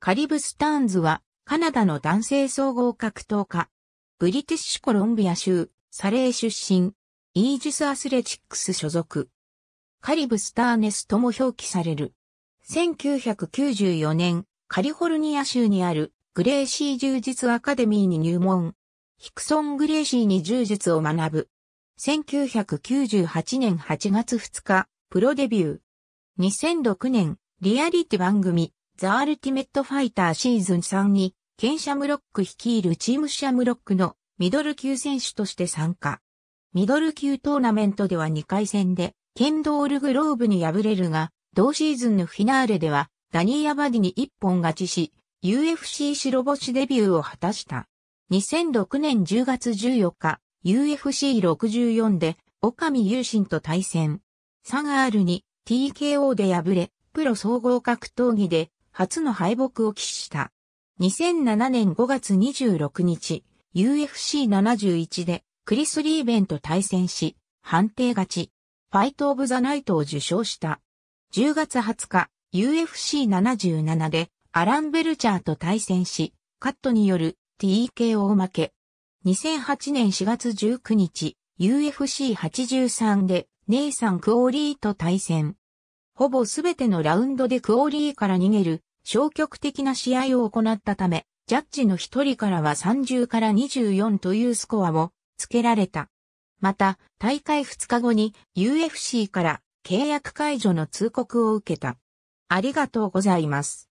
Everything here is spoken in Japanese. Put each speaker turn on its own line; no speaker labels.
カリブ・スターンズは、カナダの男性総合格闘家。ブリティッシュコ
ロンビア州、サレー出身。イージス・アスレチックス所属。カリブ・スターネスとも表記される。1994年、カリフォルニア州にあるグレーシー柔術アカデミーに入門。ヒクソン・グレーシーに柔術を学ぶ。1998年8月2日、プロデビュー。2006年、リアリティ番組、ザ・アルティメット・ファイターシーズン3に、ケン・シャムロック率いるチームシャムロックのミドル級選手として参加。ミドル級トーナメントでは2回戦で、ケンドール・グローブに敗れるが、同シーズンのフィナーレでは、ダニー・アバディに一本勝ちし、UFC 白星デビューを果たした。2006年10月14日、UFC64 で、オカミ・ユーシンと対戦。サガールに TKO で敗れ、プロ総合格闘技で初の敗北を喫した。2007年5月26日、UFC71 でクリス・リーベンと対戦し、判定勝ち、ファイト・オブ・ザ・ナイトを受賞した。10月20日、UFC77 でアラン・ベルチャーと対戦し、カットによる TKO 負け。2008年4月19日、UFC83 でネイサン・クオーリーと対戦。ほぼすべてのラウンドでクオーリーから逃げる消極的な試合を行ったため、ジャッジの一人からは30から24というスコアを付けられた。また、大会2日後に UFC から契
約解除の通告を受けた。ありがとうございます。